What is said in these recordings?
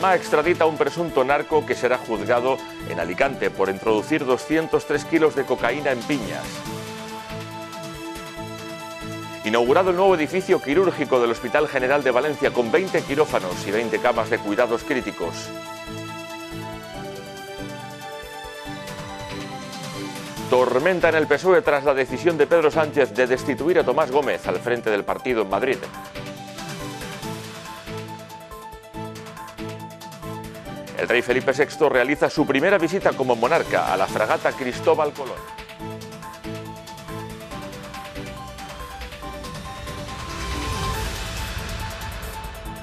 Panamá extradita a un presunto narco que será juzgado en Alicante por introducir 203 kilos de cocaína en piñas. Inaugurado el nuevo edificio quirúrgico del Hospital General de Valencia con 20 quirófanos y 20 camas de cuidados críticos. Tormenta en el PSOE tras la decisión de Pedro Sánchez de destituir a Tomás Gómez al frente del partido en Madrid. el rey Felipe VI realiza su primera visita como monarca a la fragata Cristóbal Colón.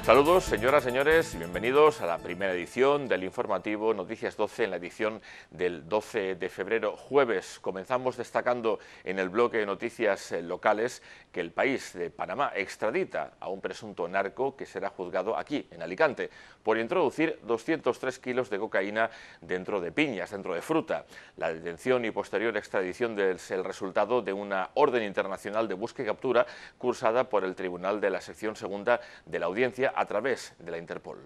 Saludos, señoras, señores, y bienvenidos a la primera edición del informativo Noticias 12, en la edición del 12 de febrero, jueves. Comenzamos destacando en el bloque de noticias eh, locales que el país de Panamá extradita a un presunto narco que será juzgado aquí, en Alicante, por introducir 203 kilos de cocaína dentro de piñas, dentro de fruta. La detención y posterior extradición es el resultado de una orden internacional de búsqueda y captura cursada por el Tribunal de la Sección Segunda de la Audiencia a través de la Interpol.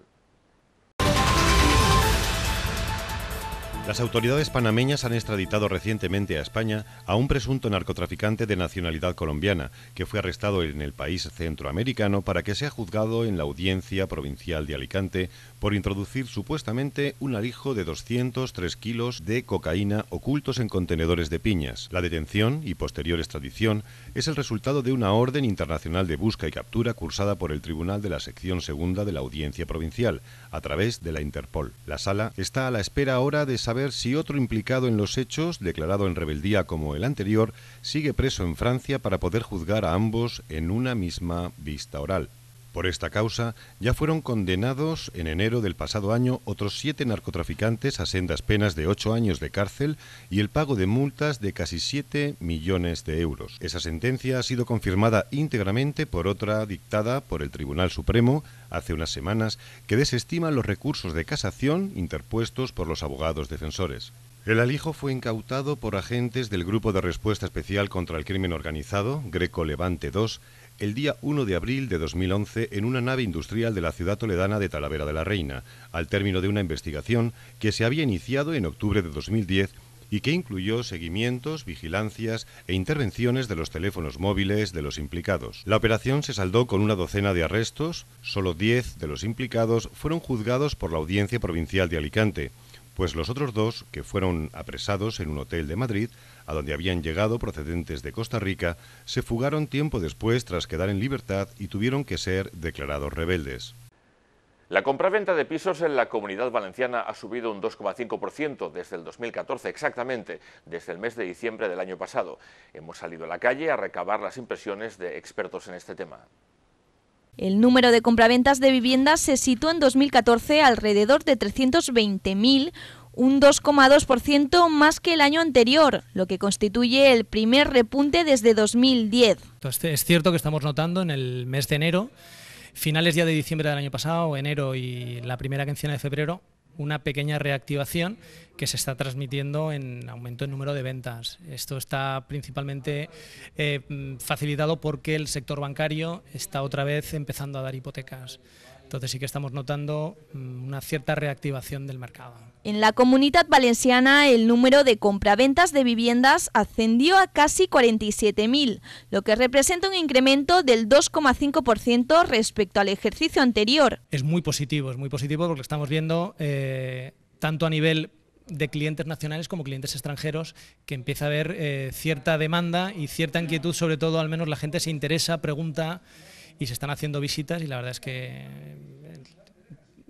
Las autoridades panameñas han extraditado recientemente a España a un presunto narcotraficante de nacionalidad colombiana, que fue arrestado en el país centroamericano para que sea juzgado en la audiencia provincial de Alicante por introducir supuestamente un alijo de 203 kilos de cocaína ocultos en contenedores de piñas. La detención y posterior extradición es el resultado de una orden internacional de busca y captura cursada por el Tribunal de la Sección Segunda de la Audiencia Provincial, a través de la Interpol. La sala está a la espera ahora de saber si otro implicado en los hechos, declarado en rebeldía como el anterior, sigue preso en Francia para poder juzgar a ambos en una misma vista oral. Por esta causa ya fueron condenados en enero del pasado año otros siete narcotraficantes a sendas penas de ocho años de cárcel y el pago de multas de casi siete millones de euros. Esa sentencia ha sido confirmada íntegramente por otra dictada por el Tribunal Supremo hace unas semanas que desestima los recursos de casación interpuestos por los abogados defensores. El alijo fue incautado por agentes del Grupo de Respuesta Especial contra el Crimen Organizado, Greco Levante II, el día 1 de abril de 2011 en una nave industrial de la ciudad toledana de Talavera de la Reina, al término de una investigación que se había iniciado en octubre de 2010 y que incluyó seguimientos, vigilancias e intervenciones de los teléfonos móviles de los implicados. La operación se saldó con una docena de arrestos, solo 10 de los implicados fueron juzgados por la Audiencia Provincial de Alicante pues los otros dos, que fueron apresados en un hotel de Madrid, a donde habían llegado procedentes de Costa Rica, se fugaron tiempo después tras quedar en libertad y tuvieron que ser declarados rebeldes. La compraventa de pisos en la comunidad valenciana ha subido un 2,5% desde el 2014 exactamente, desde el mes de diciembre del año pasado. Hemos salido a la calle a recabar las impresiones de expertos en este tema. El número de compraventas de viviendas se sitúa en 2014 alrededor de 320.000, un 2,2% más que el año anterior, lo que constituye el primer repunte desde 2010. Entonces, es cierto que estamos notando en el mes de enero, finales ya de diciembre del año pasado, enero y la primera quincena de febrero, una pequeña reactivación que se está transmitiendo en aumento en número de ventas. Esto está principalmente eh, mm, facilitado porque el sector bancario está otra vez empezando a dar hipotecas. Entonces sí que estamos notando mm, una cierta reactivación del mercado. En la comunidad valenciana el número de compraventas de viviendas ascendió a casi 47.000, lo que representa un incremento del 2,5% respecto al ejercicio anterior. Es muy positivo, es muy positivo porque estamos viendo eh, tanto a nivel de clientes nacionales como clientes extranjeros, que empieza a haber eh, cierta demanda y cierta inquietud, sobre todo al menos la gente se interesa, pregunta y se están haciendo visitas y la verdad es que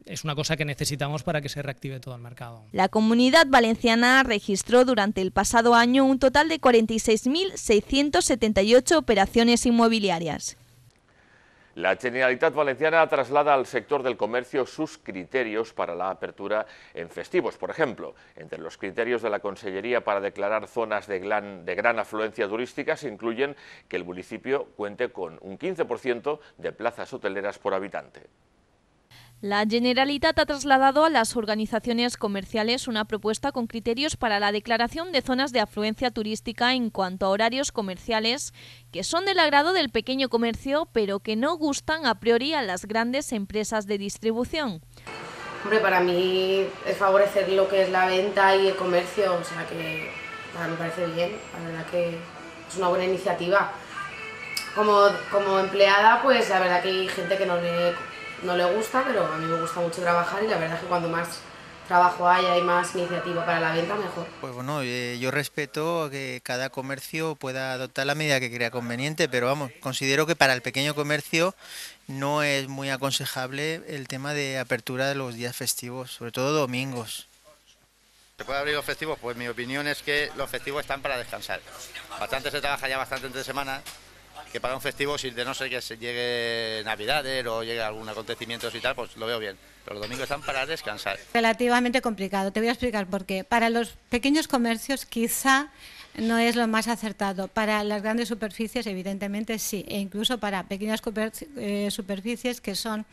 es una cosa que necesitamos para que se reactive todo el mercado. La comunidad valenciana registró durante el pasado año un total de 46.678 operaciones inmobiliarias. La Generalitat Valenciana traslada al sector del comercio sus criterios para la apertura en festivos. Por ejemplo, entre los criterios de la Consellería para declarar zonas de gran, de gran afluencia turística se incluyen que el municipio cuente con un 15% de plazas hoteleras por habitante. La Generalitat ha trasladado a las organizaciones comerciales una propuesta con criterios para la declaración de zonas de afluencia turística en cuanto a horarios comerciales que son del agrado del pequeño comercio, pero que no gustan a priori a las grandes empresas de distribución. Hombre, para mí es favorecer lo que es la venta y el comercio, o sea que me parece bien, la verdad que es una buena iniciativa. Como, como empleada, pues la verdad que hay gente que no le no le gusta, pero a mí me gusta mucho trabajar y la verdad es que cuando más trabajo hay, hay más iniciativa para la venta, mejor. Pues bueno, eh, yo respeto que cada comercio pueda adoptar la medida que crea conveniente, pero vamos, considero que para el pequeño comercio no es muy aconsejable el tema de apertura de los días festivos, sobre todo domingos. ¿Se puede abrir los festivos? Pues mi opinión es que los festivos están para descansar. Bastante se trabaja ya bastante entre semanas que para un festivo, si de no sé que se llegue Navidad o llegue algún acontecimiento y tal, pues lo veo bien. Pero los domingos están para descansar. Relativamente complicado, te voy a explicar por qué. Para los pequeños comercios quizá no es lo más acertado. Para las grandes superficies, evidentemente sí, e incluso para pequeñas eh, superficies que son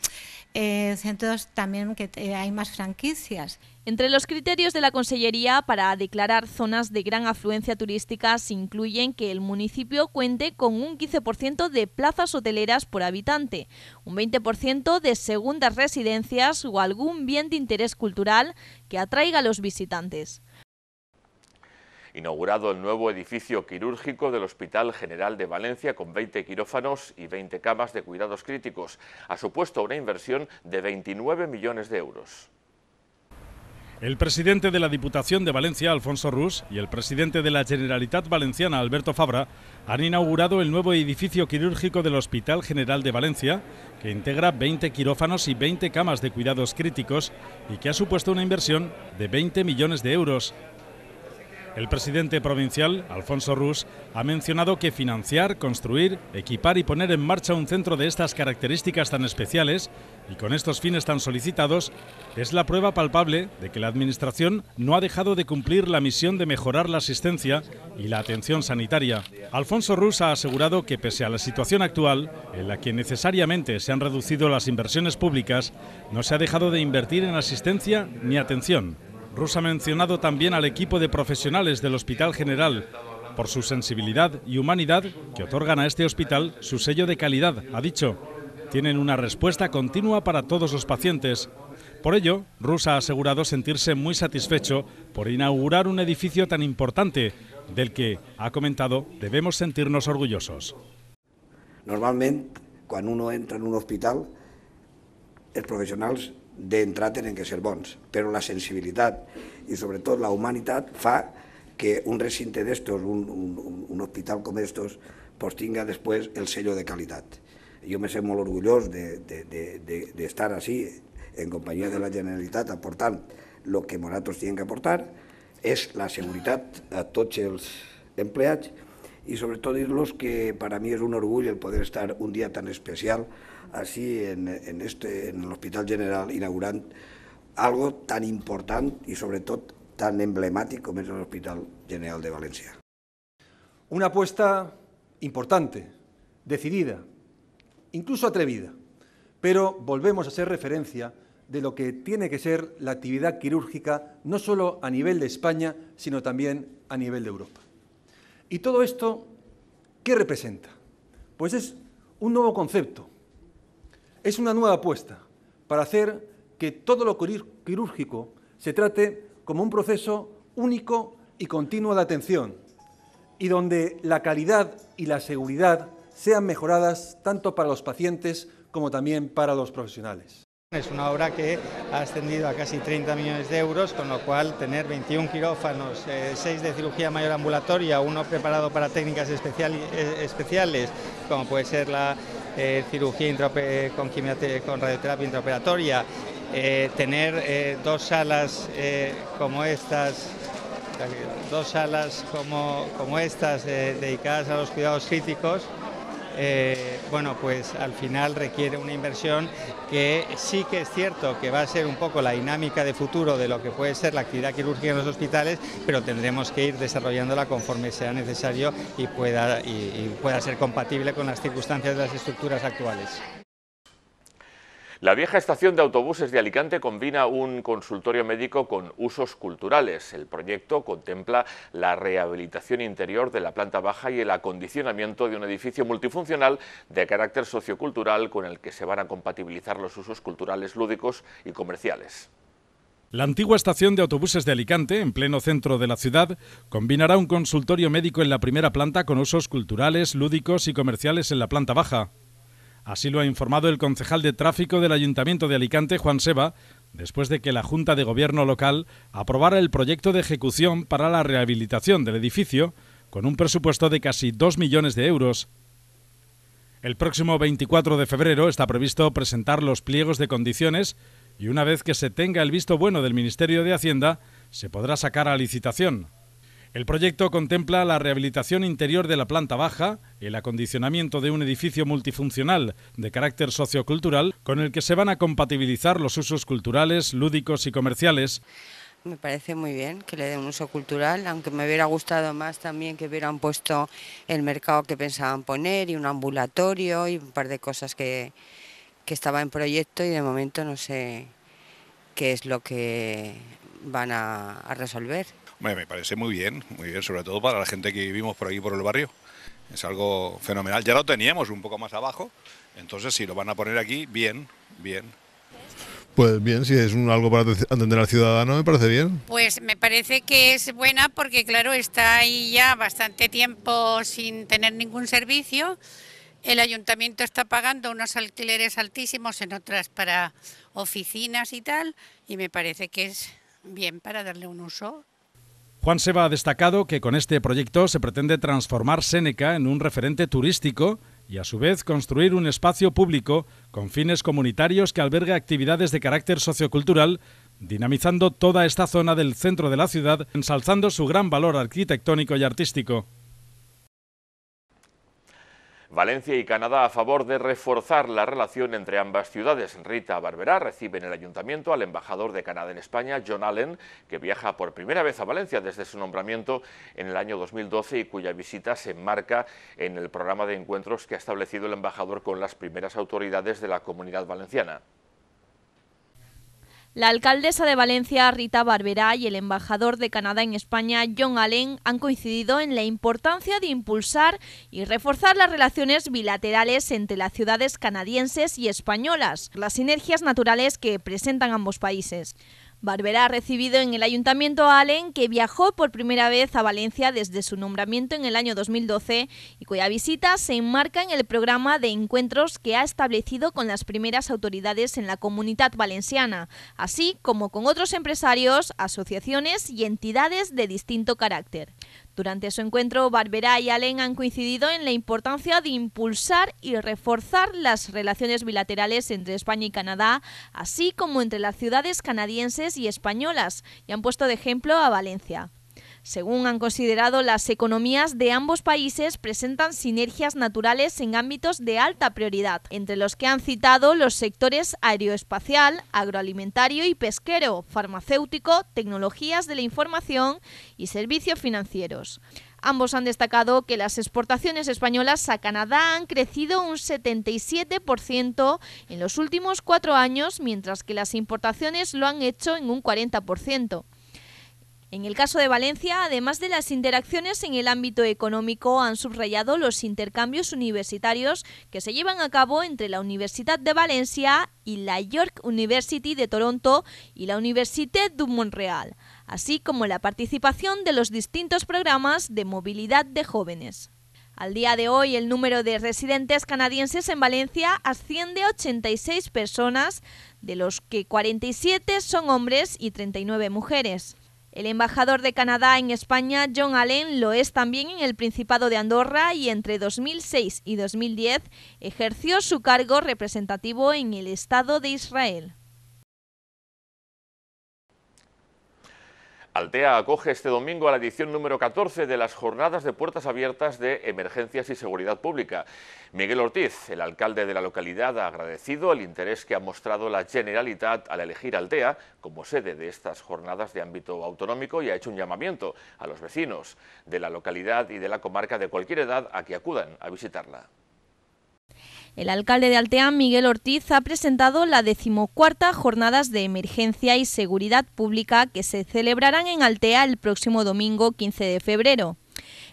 eh, centros también que eh, hay más franquicias. Entre los criterios de la Consellería para declarar zonas de gran afluencia turística se incluyen que el municipio cuente con un 15% de plazas hoteleras por habitante, un 20% de segundas residencias o algún bien de interés cultural que atraiga a los visitantes inaugurado el nuevo edificio quirúrgico del Hospital General de Valencia con 20 quirófanos y 20 camas de cuidados críticos. Ha supuesto una inversión de 29 millones de euros. El presidente de la Diputación de Valencia, Alfonso Rus, y el presidente de la Generalitat Valenciana, Alberto Fabra, han inaugurado el nuevo edificio quirúrgico del Hospital General de Valencia, que integra 20 quirófanos y 20 camas de cuidados críticos y que ha supuesto una inversión de 20 millones de euros. El presidente provincial, Alfonso Rus, ha mencionado que financiar, construir, equipar y poner en marcha un centro de estas características tan especiales y con estos fines tan solicitados es la prueba palpable de que la Administración no ha dejado de cumplir la misión de mejorar la asistencia y la atención sanitaria. Alfonso Rus ha asegurado que pese a la situación actual, en la que necesariamente se han reducido las inversiones públicas, no se ha dejado de invertir en asistencia ni atención. Rus ha mencionado también al equipo de profesionales del Hospital General por su sensibilidad y humanidad que otorgan a este hospital su sello de calidad, ha dicho. Tienen una respuesta continua para todos los pacientes. Por ello, Rus ha asegurado sentirse muy satisfecho por inaugurar un edificio tan importante, del que, ha comentado, debemos sentirnos orgullosos. Normalmente, cuando uno entra en un hospital, los profesionales, d'entrar tenen que ser bons, però la sensibilitat i sobretot la humanitat fa que un recinte d'estos, un, un, un hospital com estos, pues tinga després el sello de qualitat. Jo me sé molt orgullós d'estar de, de, de, de així, en companyia de la Generalitat, aportant el que nosaltres hem aportar, és la seguretat a tots els empleats i sobretot dir-los que per a mi és un orgull el poder estar un dia tan especial así en, este, en el Hospital General inaugurant algo tan importante y sobre todo tan emblemático como es el Hospital General de Valencia. Una apuesta importante, decidida, incluso atrevida, pero volvemos a ser referencia de lo que tiene que ser la actividad quirúrgica no solo a nivel de España, sino también a nivel de Europa. ¿Y todo esto qué representa? Pues es un nuevo concepto, es una nueva apuesta para hacer que todo lo quirúrgico se trate como un proceso único y continuo de atención y donde la calidad y la seguridad sean mejoradas tanto para los pacientes como también para los profesionales. Es una obra que ha ascendido a casi 30 millones de euros, con lo cual tener 21 quirófanos, 6 eh, de cirugía mayor ambulatoria, uno preparado para técnicas eh, especiales, como puede ser la eh, cirugía eh, con, con radioterapia intraoperatoria, eh, tener dos salas como estas, dos salas como, como estas dedicadas a los cuidados críticos, bueno, pues al final requiere una inversión que sí que es cierto que va a ser un poco la dinámica de futuro de lo que puede ser la actividad quirúrgica en los hospitales, pero tendremos que ir desarrollándola conforme sea necesario y pueda, y, pueda ser compatible con las circunstancias de las estructuras actuales. La vieja estación de autobuses de Alicante combina un consultorio médico con usos culturales. El proyecto contempla la rehabilitación interior de la planta baja y el acondicionamiento de un edificio multifuncional de carácter sociocultural con el que se van a compatibilizar los usos culturales, lúdicos y comerciales. La antigua estación de autobuses de Alicante, en pleno centro de la ciudad, combinará un consultorio médico en la primera planta con usos culturales, lúdicos y comerciales en la planta baja. Así lo ha informado el concejal de tráfico del Ayuntamiento de Alicante, Juan Seba, después de que la Junta de Gobierno local aprobara el proyecto de ejecución para la rehabilitación del edificio, con un presupuesto de casi 2 millones de euros. El próximo 24 de febrero está previsto presentar los pliegos de condiciones y una vez que se tenga el visto bueno del Ministerio de Hacienda, se podrá sacar a licitación. El proyecto contempla la rehabilitación interior de la planta baja, el acondicionamiento de un edificio multifuncional de carácter sociocultural con el que se van a compatibilizar los usos culturales, lúdicos y comerciales. Me parece muy bien que le den un uso cultural, aunque me hubiera gustado más también que hubieran puesto el mercado que pensaban poner y un ambulatorio y un par de cosas que, que estaba en proyecto y de momento no sé qué es lo que van a resolver me parece muy bien, muy bien, sobre todo para la gente que vivimos por aquí, por el barrio. Es algo fenomenal. Ya lo teníamos un poco más abajo, entonces si lo van a poner aquí, bien, bien. Pues bien, si es un, algo para atender al ciudadano, me parece bien. Pues me parece que es buena porque, claro, está ahí ya bastante tiempo sin tener ningún servicio. El ayuntamiento está pagando unos alquileres altísimos en otras para oficinas y tal, y me parece que es bien para darle un uso Juan Seba ha destacado que con este proyecto se pretende transformar Séneca en un referente turístico y a su vez construir un espacio público con fines comunitarios que albergue actividades de carácter sociocultural, dinamizando toda esta zona del centro de la ciudad, ensalzando su gran valor arquitectónico y artístico. Valencia y Canadá a favor de reforzar la relación entre ambas ciudades. Rita Barberá recibe en el ayuntamiento al embajador de Canadá en España, John Allen, que viaja por primera vez a Valencia desde su nombramiento en el año 2012 y cuya visita se enmarca en el programa de encuentros que ha establecido el embajador con las primeras autoridades de la comunidad valenciana. La alcaldesa de Valencia, Rita Barberá, y el embajador de Canadá en España, John Allen, han coincidido en la importancia de impulsar y reforzar las relaciones bilaterales entre las ciudades canadienses y españolas, las sinergias naturales que presentan ambos países. Barbera ha recibido en el Ayuntamiento a Allen, que viajó por primera vez a Valencia desde su nombramiento en el año 2012 y cuya visita se enmarca en el programa de encuentros que ha establecido con las primeras autoridades en la comunidad valenciana, así como con otros empresarios, asociaciones y entidades de distinto carácter. Durante su encuentro, Barberá y Allen han coincidido en la importancia de impulsar y reforzar las relaciones bilaterales entre España y Canadá, así como entre las ciudades canadienses y españolas, y han puesto de ejemplo a Valencia. Según han considerado, las economías de ambos países presentan sinergias naturales en ámbitos de alta prioridad, entre los que han citado los sectores aeroespacial, agroalimentario y pesquero, farmacéutico, tecnologías de la información y servicios financieros. Ambos han destacado que las exportaciones españolas a Canadá han crecido un 77% en los últimos cuatro años, mientras que las importaciones lo han hecho en un 40%. En el caso de Valencia, además de las interacciones en el ámbito económico, han subrayado los intercambios universitarios que se llevan a cabo entre la Universidad de Valencia y la York University de Toronto y la Université de Montreal, así como la participación de los distintos programas de movilidad de jóvenes. Al día de hoy, el número de residentes canadienses en Valencia asciende a 86 personas, de los que 47 son hombres y 39 mujeres. El embajador de Canadá en España, John Allen, lo es también en el Principado de Andorra y entre 2006 y 2010 ejerció su cargo representativo en el Estado de Israel. Altea acoge este domingo a la edición número 14 de las Jornadas de Puertas Abiertas de Emergencias y Seguridad Pública. Miguel Ortiz, el alcalde de la localidad, ha agradecido el interés que ha mostrado la Generalitat al elegir Altea como sede de estas jornadas de ámbito autonómico y ha hecho un llamamiento a los vecinos de la localidad y de la comarca de cualquier edad a que acudan a visitarla. El alcalde de Altea, Miguel Ortiz, ha presentado la decimocuarta Jornadas de Emergencia y Seguridad Pública que se celebrarán en Altea el próximo domingo 15 de febrero.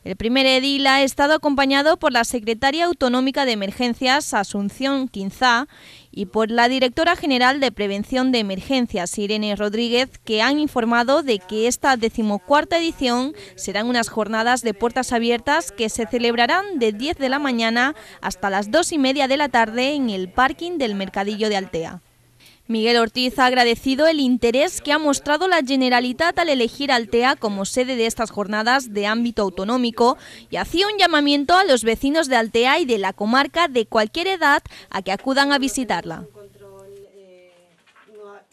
El primer edil ha estado acompañado por la secretaria autonómica de emergencias, Asunción Quinzá, y por la directora general de Prevención de Emergencias, Irene Rodríguez, que han informado de que esta decimocuarta edición serán unas jornadas de puertas abiertas que se celebrarán de 10 de la mañana hasta las 2 y media de la tarde en el parking del Mercadillo de Altea. Miguel Ortiz ha agradecido el interés que ha mostrado la Generalitat al elegir Altea como sede de estas jornadas de ámbito autonómico y hacía un llamamiento a los vecinos de Altea y de la comarca de cualquier edad a que acudan a visitarla.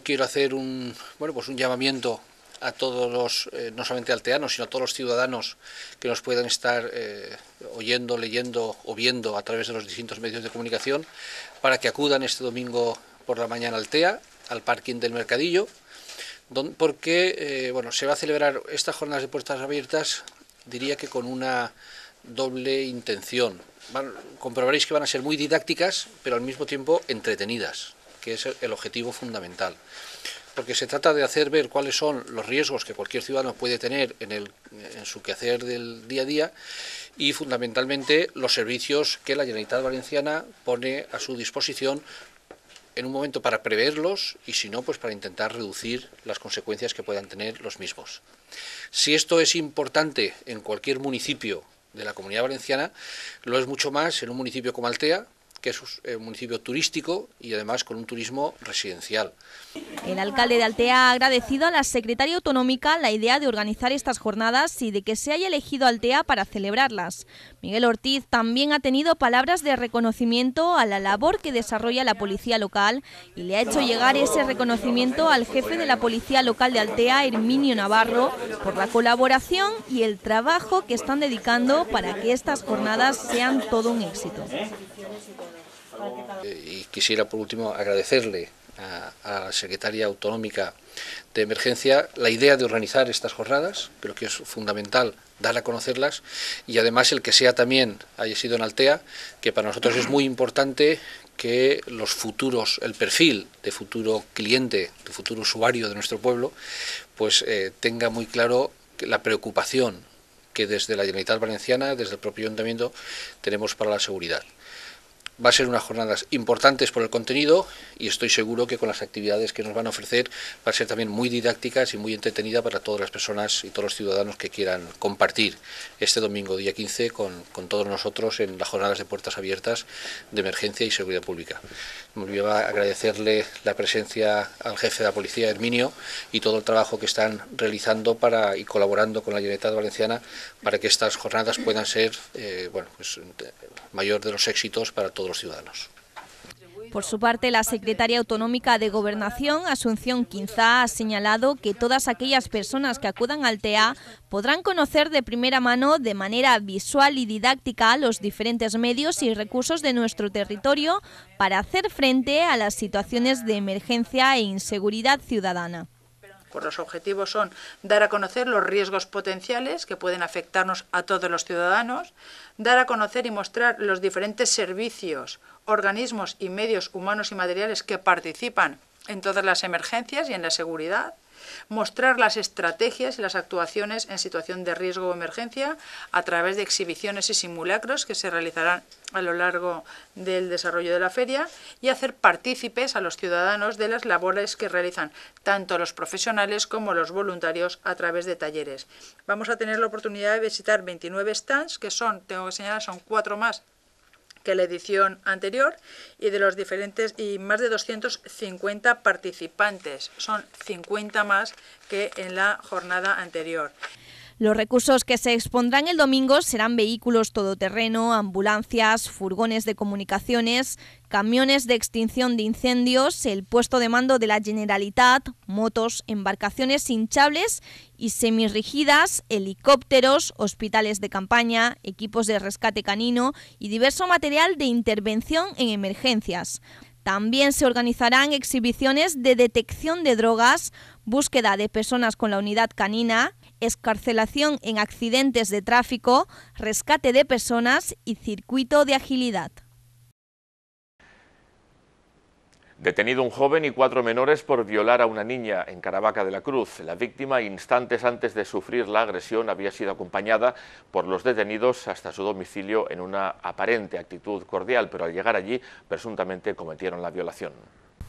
Quiero hacer un, bueno, pues un llamamiento a todos los, eh, no solamente alteanos, sino a todos los ciudadanos que nos puedan estar eh, oyendo, leyendo o viendo a través de los distintos medios de comunicación, para que acudan este domingo por la mañana al TEA, al parking del Mercadillo, porque eh, bueno, se va a celebrar estas jornadas de puertas abiertas, diría que con una doble intención. comprobaréis que van a ser muy didácticas, pero al mismo tiempo entretenidas, que es el objetivo fundamental. Porque se trata de hacer ver cuáles son los riesgos que cualquier ciudadano puede tener en, en su quehacer del día a día y fundamentalmente los servicios que la Generalitat Valenciana pone a su disposición en un momento para preverlos y si no, pues para intentar reducir las consecuencias que puedan tener los mismos. Si esto es importante en cualquier municipio de la comunidad valenciana, lo es mucho más en un municipio como Altea, que es eh, un municipio turístico y además con un turismo residencial. El alcalde de Altea ha agradecido a la secretaria autonómica la idea de organizar estas jornadas y de que se haya elegido Altea para celebrarlas. Miguel Ortiz también ha tenido palabras de reconocimiento a la labor que desarrolla la policía local y le ha hecho llegar ese reconocimiento al jefe de la policía local de Altea, Herminio Navarro, por la colaboración y el trabajo que están dedicando para que estas jornadas sean todo un éxito. Eh, y quisiera por último agradecerle a, la secretaria autonómica de emergencia la idea de organizar estas jornadas, creo que es fundamental dar a conocerlas y además el que sea también haya sido en Altea, que para nosotros es muy importante que los futuros, el perfil de futuro cliente, de futuro usuario de nuestro pueblo, pues eh, tenga muy claro la preocupación que desde la Generalitat Valenciana, desde el propio Ayuntamiento, tenemos para la seguridad. Va a ser unas jornadas importantes por el contenido y estoy seguro que con las actividades que nos van a ofrecer va a ser también muy didácticas y muy entretenida para todas las personas y todos los ciudadanos que quieran compartir este domingo día 15 con, con todos nosotros en las jornadas de puertas abiertas de emergencia y seguridad pública. Me olvidaba agradecerle la presencia al jefe de la policía, Herminio, y todo el trabajo que están realizando para, y colaborando con la Generalitat Valenciana para que estas jornadas puedan ser eh, bueno, pues, eh, mayor de los éxitos para todos los ciudadanos. Por su parte, la secretaria autonómica de Gobernación, Asunción Quinzá, ha señalado que todas aquellas personas que acudan al TEA podrán conocer de primera mano, de manera visual y didáctica, los diferentes medios y recursos de nuestro territorio para hacer frente a las situaciones de emergencia e inseguridad ciudadana. Pues los objetivos son dar a conocer los riesgos potenciales que pueden afectarnos a todos los ciudadanos, dar a conocer y mostrar los diferentes servicios, organismos y medios humanos y materiales que participan en todas las emergencias y en la seguridad, mostrar las estrategias y las actuaciones en situación de riesgo o emergencia a través de exhibiciones y simulacros que se realizarán a lo largo del desarrollo de la feria y hacer partícipes a los ciudadanos de las labores que realizan tanto los profesionales como los voluntarios a través de talleres. Vamos a tener la oportunidad de visitar 29 stands, que son, tengo que señalar, son cuatro más que la edición anterior y de los diferentes y más de 250 participantes. Son 50 más que en la jornada anterior. Los recursos que se expondrán el domingo serán vehículos todoterreno, ambulancias, furgones de comunicaciones, camiones de extinción de incendios, el puesto de mando de la Generalitat, motos, embarcaciones hinchables y semirrigidas, helicópteros, hospitales de campaña, equipos de rescate canino y diverso material de intervención en emergencias. También se organizarán exhibiciones de detección de drogas, búsqueda de personas con la unidad canina, escarcelación en accidentes de tráfico, rescate de personas y circuito de agilidad. Detenido un joven y cuatro menores por violar a una niña en Caravaca de la Cruz. La víctima, instantes antes de sufrir la agresión, había sido acompañada por los detenidos hasta su domicilio en una aparente actitud cordial, pero al llegar allí presuntamente cometieron la violación.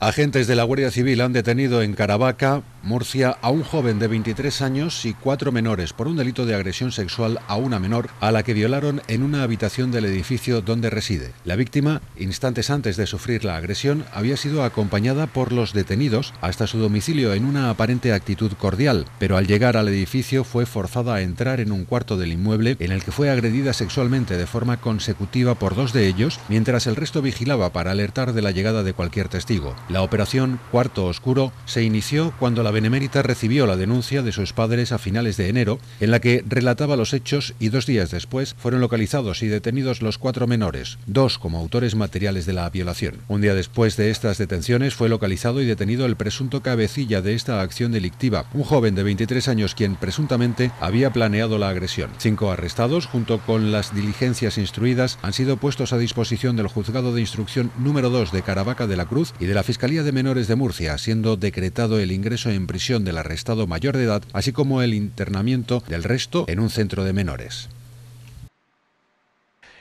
Agentes de la Guardia Civil han detenido en Caravaca, Murcia, a un joven de 23 años y cuatro menores por un delito de agresión sexual a una menor a la que violaron en una habitación del edificio donde reside. La víctima, instantes antes de sufrir la agresión, había sido acompañada por los detenidos hasta su domicilio en una aparente actitud cordial, pero al llegar al edificio fue forzada a entrar en un cuarto del inmueble en el que fue agredida sexualmente de forma consecutiva por dos de ellos, mientras el resto vigilaba para alertar de la llegada de cualquier testigo. La operación Cuarto Oscuro se inició cuando la Benemérita recibió la denuncia de sus padres a finales de enero, en la que relataba los hechos y dos días después fueron localizados y detenidos los cuatro menores, dos como autores materiales de la violación. Un día después de estas detenciones fue localizado y detenido el presunto cabecilla de esta acción delictiva, un joven de 23 años quien presuntamente había planeado la agresión. Cinco arrestados, junto con las diligencias instruidas, han sido puestos a disposición del juzgado de instrucción número 2 de Caravaca de la Cruz y de la Fiscalía de Menores de Murcia, siendo decretado el ingreso en prisión del arrestado mayor de edad, así como el internamiento del resto en un centro de menores.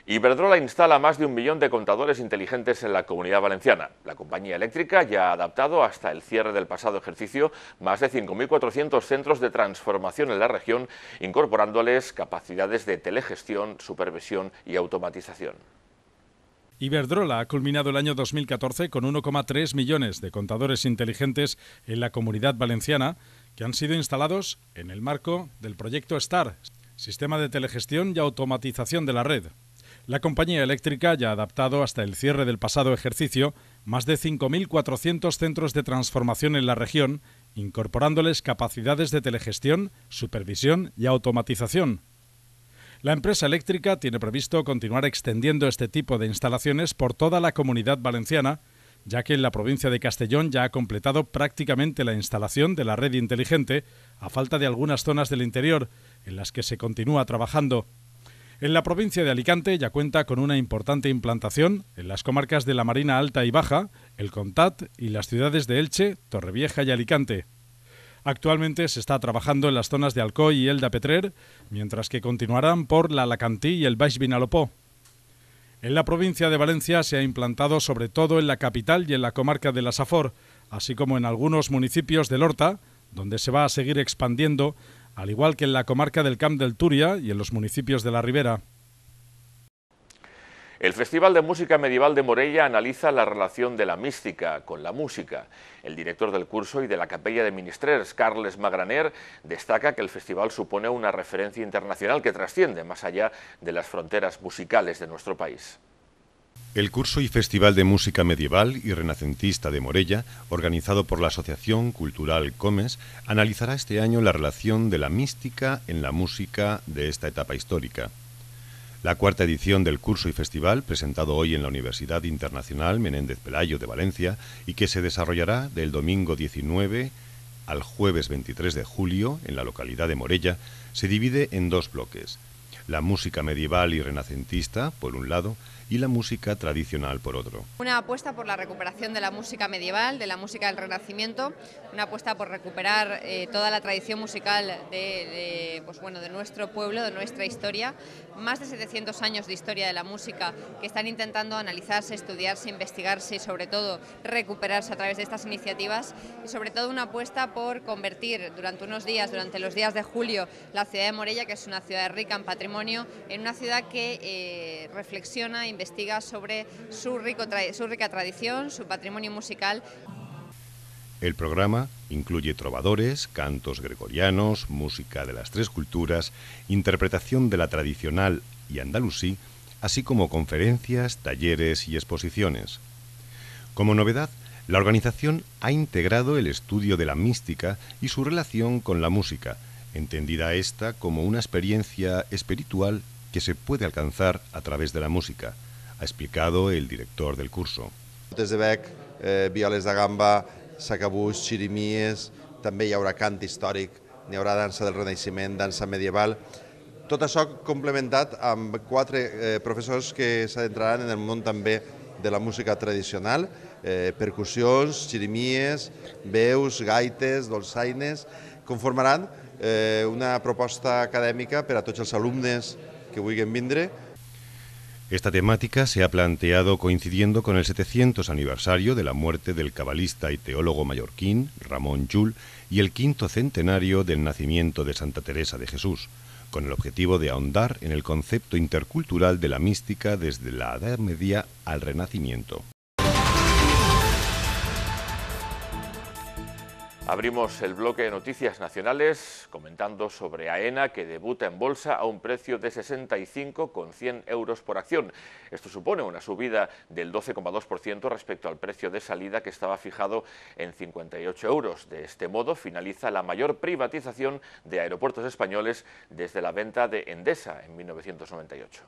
Iberdrola instala más de un millón de contadores inteligentes en la comunidad valenciana. La compañía eléctrica ya ha adaptado hasta el cierre del pasado ejercicio más de 5.400 centros de transformación en la región, incorporándoles capacidades de telegestión, supervisión y automatización. Iberdrola ha culminado el año 2014 con 1,3 millones de contadores inteligentes en la comunidad valenciana que han sido instalados en el marco del proyecto STAR, Sistema de Telegestión y Automatización de la Red. La compañía eléctrica ya ha adaptado hasta el cierre del pasado ejercicio más de 5.400 centros de transformación en la región, incorporándoles capacidades de telegestión, supervisión y automatización. La empresa eléctrica tiene previsto continuar extendiendo este tipo de instalaciones por toda la comunidad valenciana, ya que en la provincia de Castellón ya ha completado prácticamente la instalación de la red inteligente, a falta de algunas zonas del interior en las que se continúa trabajando. En la provincia de Alicante ya cuenta con una importante implantación en las comarcas de la Marina Alta y Baja, el Contat y las ciudades de Elche, Torrevieja y Alicante. Actualmente se está trabajando en las zonas de Alcoy y Elda Petrer, mientras que continuarán por la Alacantí y el Baix En la provincia de Valencia se ha implantado sobre todo en la capital y en la comarca de la Safor, así como en algunos municipios del Horta, donde se va a seguir expandiendo, al igual que en la comarca del Camp del Turia y en los municipios de la Ribera. El Festival de Música Medieval de Morella analiza la relación de la mística con la música. El director del curso y de la capella de Ministrers, Carles Magraner, destaca que el festival supone una referencia internacional que trasciende más allá de las fronteras musicales de nuestro país. El curso y Festival de Música Medieval y Renacentista de Morella, organizado por la Asociación Cultural Comes, analizará este año la relación de la mística en la música de esta etapa histórica. La cuarta edición del curso y festival, presentado hoy en la Universidad Internacional Menéndez Pelayo de Valencia y que se desarrollará del domingo 19 al jueves 23 de julio en la localidad de Morella, se divide en dos bloques la música medieval y renacentista, por un lado, y la música tradicional, por otro. Una apuesta por la recuperación de la música medieval, de la música del Renacimiento, una apuesta por recuperar eh, toda la tradición musical de, pues bueno, de nuestro pueblo, de nuestra historia, más de 700 años de historia de la música que están intentando analizarse, estudiarse, investigarse y sobre todo recuperarse a través de estas iniciativas y sobre todo una apuesta por convertir durante unos días, durante los días de julio, la ciudad de Morella, que es una ciudad rica en patrimonio, en una ciudad que eh, reflexiona e investiga sobre su rica tradición, su patrimonio musical. El programa incluye trovadores, cantos gregorianos, música de las tres culturas, interpretación de la tradicional y andalusí, así como conferencias, talleres y exposiciones. Como novedad, la organización ha integrado el estudio de la mística y su relación con la música, entendida esta como una experiencia espiritual que se puede alcanzar a través de la música, ha explicado el director del curso. Des de bec, eh, violes de gamba, sacabús, xirimies, també hi haurà cant històric, hi haurà dansa del Renaixement, dansa medieval, tot això complementat amb quatre eh, professors que s'adentraran en el món també de la música tradicional, eh, percussions, xirimies, veus, gaites, dolçaines, conformaran Eh, una propuesta académica para todos los alumnos que a vindre. Esta temática se ha planteado coincidiendo con el 700 aniversario de la muerte del cabalista y teólogo mallorquín Ramón Llull y el quinto centenario del nacimiento de Santa Teresa de Jesús, con el objetivo de ahondar en el concepto intercultural de la mística desde la Edad Media al Renacimiento. Abrimos el bloque de noticias nacionales comentando sobre AENA que debuta en bolsa a un precio de 65,100 euros por acción. Esto supone una subida del 12,2% respecto al precio de salida que estaba fijado en 58 euros. De este modo finaliza la mayor privatización de aeropuertos españoles desde la venta de Endesa en 1998.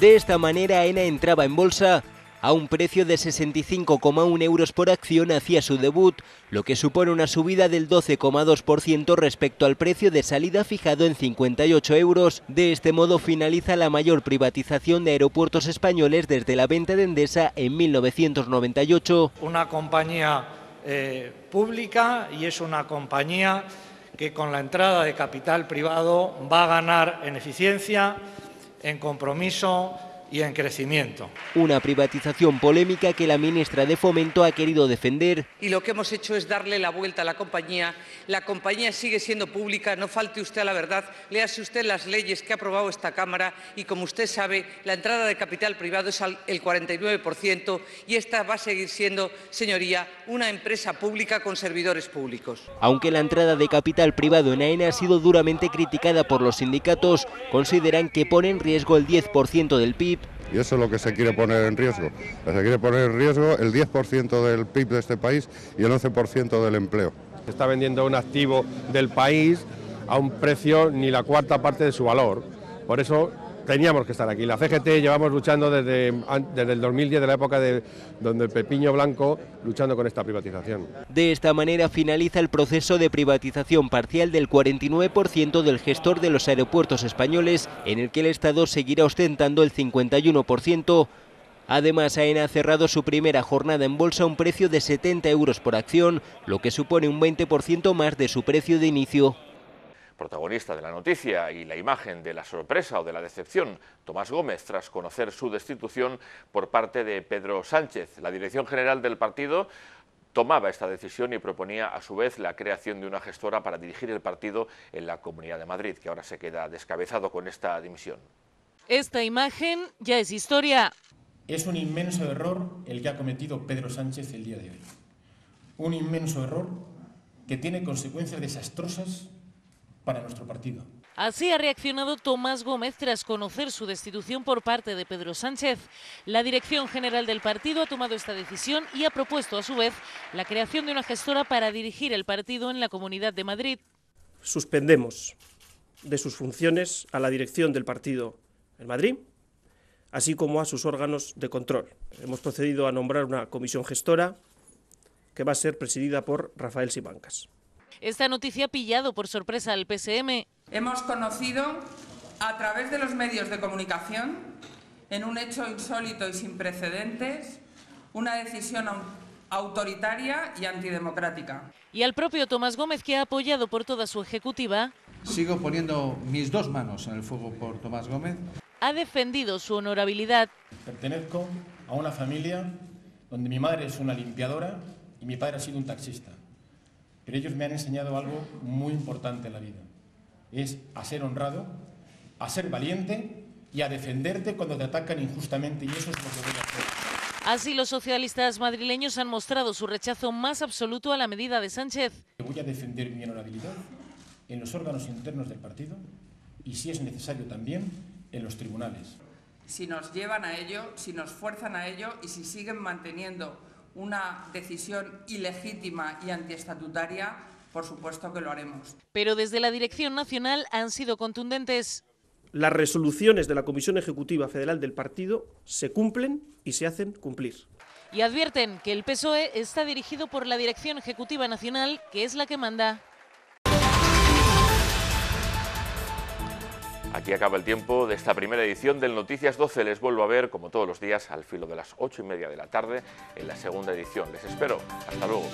De esta manera AENA entraba en bolsa a un precio de 65,1 euros por acción hacia su debut, lo que supone una subida del 12,2% respecto al precio de salida fijado en 58 euros. De este modo finaliza la mayor privatización de aeropuertos españoles desde la venta de Endesa en 1998. Una compañía eh, pública y es una compañía que con la entrada de capital privado va a ganar en eficiencia, en compromiso, y en crecimiento. Una privatización polémica que la ministra de Fomento ha querido defender. Y lo que hemos hecho es darle la vuelta a la compañía. La compañía sigue siendo pública, no falte usted a la verdad, léase usted las leyes que ha aprobado esta Cámara y como usted sabe, la entrada de capital privado es el 49% y esta va a seguir siendo, señoría, una empresa pública con servidores públicos. Aunque la entrada de capital privado en AENA ha sido duramente criticada por los sindicatos, consideran que pone en riesgo el 10% del PIB y eso es lo que se quiere poner en riesgo. Se quiere poner en riesgo el 10% del PIB de este país y el 11% del empleo. está vendiendo un activo del país a un precio ni la cuarta parte de su valor. Por eso teníamos que estar aquí. La CGT llevamos luchando desde, desde el 2010, de la época de donde Pepiño Blanco, luchando con esta privatización. De esta manera finaliza el proceso de privatización parcial del 49% del gestor de los aeropuertos españoles, en el que el Estado seguirá ostentando el 51%. Además, AENA ha cerrado su primera jornada en bolsa a un precio de 70 euros por acción, lo que supone un 20% más de su precio de inicio. Protagonista de la noticia y la imagen de la sorpresa o de la decepción, Tomás Gómez, tras conocer su destitución por parte de Pedro Sánchez. La dirección general del partido tomaba esta decisión y proponía a su vez la creación de una gestora para dirigir el partido en la Comunidad de Madrid, que ahora se queda descabezado con esta dimisión. Esta imagen ya es historia. Es un inmenso error el que ha cometido Pedro Sánchez el día de hoy. Un inmenso error que tiene consecuencias desastrosas para nuestro partido. Así ha reaccionado Tomás Gómez tras conocer su destitución por parte de Pedro Sánchez. La dirección general del partido ha tomado esta decisión y ha propuesto a su vez la creación de una gestora para dirigir el partido en la Comunidad de Madrid. Suspendemos de sus funciones a la dirección del partido en Madrid, así como a sus órganos de control. Hemos procedido a nombrar una comisión gestora que va a ser presidida por Rafael Simancas. Esta noticia ha pillado por sorpresa al PSM. Hemos conocido a través de los medios de comunicación, en un hecho insólito y sin precedentes, una decisión autoritaria y antidemocrática. Y al propio Tomás Gómez, que ha apoyado por toda su ejecutiva. Sigo poniendo mis dos manos en el fuego por Tomás Gómez. Ha defendido su honorabilidad. Pertenezco a una familia donde mi madre es una limpiadora y mi padre ha sido un taxista. Pero ellos me han enseñado algo muy importante en la vida. Es a ser honrado, a ser valiente y a defenderte cuando te atacan injustamente. Y eso es lo que voy a hacer. Así los socialistas madrileños han mostrado su rechazo más absoluto a la medida de Sánchez. Voy a defender mi honorabilidad en los órganos internos del partido y, si es necesario, también en los tribunales. Si nos llevan a ello, si nos fuerzan a ello y si siguen manteniendo una decisión ilegítima y antiestatutaria, por supuesto que lo haremos. Pero desde la Dirección Nacional han sido contundentes. Las resoluciones de la Comisión Ejecutiva Federal del partido se cumplen y se hacen cumplir. Y advierten que el PSOE está dirigido por la Dirección Ejecutiva Nacional, que es la que manda. Aquí acaba el tiempo de esta primera edición del Noticias 12. Les vuelvo a ver, como todos los días, al filo de las ocho y media de la tarde en la segunda edición. Les espero. Hasta luego.